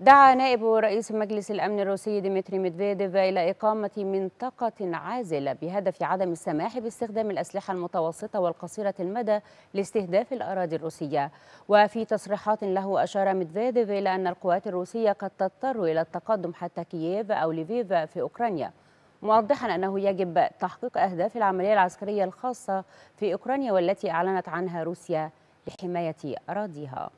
دعا نائب رئيس مجلس الأمن الروسي ديمتري ميدفيديف إلى إقامة منطقة عازلة بهدف عدم السماح باستخدام الأسلحة المتوسطة والقصيرة المدى لاستهداف الأراضي الروسية وفي تصريحات له أشار ميدفيديف إلى أن القوات الروسية قد تضطر إلى التقدم حتى كييف أو ليفيف في أوكرانيا موضحا أنه يجب تحقيق أهداف العملية العسكرية الخاصة في أوكرانيا والتي أعلنت عنها روسيا لحماية أراضيها